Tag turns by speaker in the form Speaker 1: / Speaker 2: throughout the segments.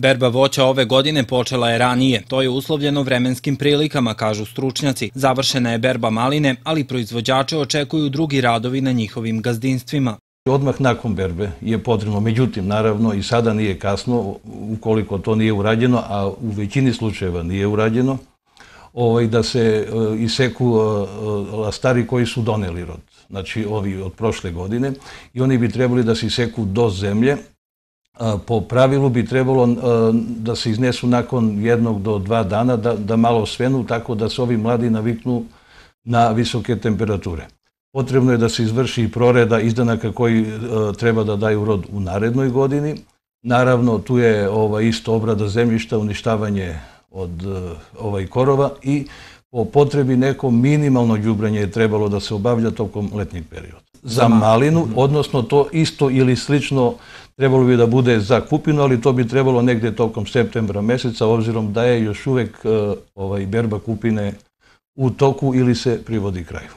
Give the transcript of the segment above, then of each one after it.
Speaker 1: Berba voća ove godine počela je ranije. To je uslovljeno vremenskim prilikama, kažu stručnjaci. Završena je berba maline, ali proizvođače očekuju drugi radovi na njihovim gazdinstvima. Odmah nakon berbe je potrebno, međutim, naravno i sada nije kasno,
Speaker 2: ukoliko to nije urađeno, a u većini slučajeva nije urađeno, ovaj, da se e, iseku uh, lastari koji su doneli rod, znači ovi od prošle godine, i oni bi trebali da se iseku do zemlje, Po pravilu bi trebalo da se iznesu nakon jednog do dva dana, da, da malo svenu, tako da se ovi mladi naviknu na visoke temperature. Potrebno je da se izvrši i proreda izdanaka koji treba da daju rod u narednoj godini. Naravno, tu je ova, isto obrada zemljišta, uništavanje od ovaj, korova i po potrebi neko minimalno djubranje je trebalo da se obavlja tokom letnjeg perioda
Speaker 1: za malinu,
Speaker 2: mhm. odnosno to isto ili slično trebalo bi da bude za kupinu, ali to bi trebalo negde tokom septembra meseca, obzirom da je još uvek e, ovaj, berba kupine u toku ili se privodi kraju.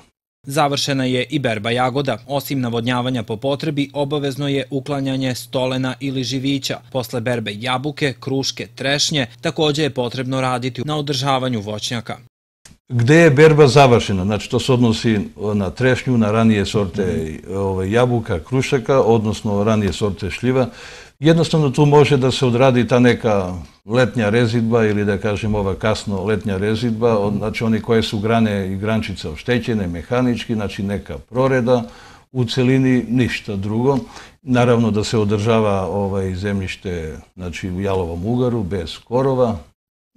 Speaker 1: Završena je i berba jagoda. Osim navodnjavanja po potrebi, obavezno je uklanjanje stolena ili živića. Posle berbe jabuke, kruške, trešnje, takođe je potrebno raditi na održavanju voćnjaka.
Speaker 2: Gde je berba završena? Znači, to se odnosi na trešnju, na ranije sorte ovaj, jabuka, krušaka, odnosno ranije sorte šljiva. Jednostavno tu može da se odradi ta neka letnja rezidba ili da kažem ova kasno letnja rezidba, znači oni koje su grane i grančice oštećene mehanički, znači neka proreda, u celini ništa drugo. Naravno da se održava ovaj zemljište znači, u jalovom ugaru, bez korova,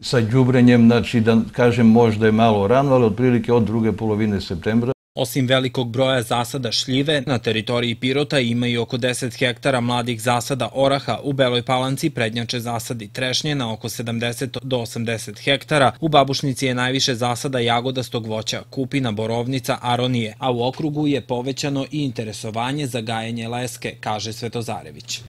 Speaker 2: sa đubrenjem, znači da kažem možda je malo rano, ali otprilike od druge polovine septembra.
Speaker 1: Osim velikog broja zasada šljive, na teritoriji Pirota ima i oko 10 hektara mladih zasada oraha, u Beloj Palanci prednjače zasadi trešnje na oko 70 do 80 hektara, u Babušnici je najviše zasada jagodastog voća, kupina, borovnica, aronije, a u okrugu je povećano i interesovanje za gajanje leske, kaže Svetozarević.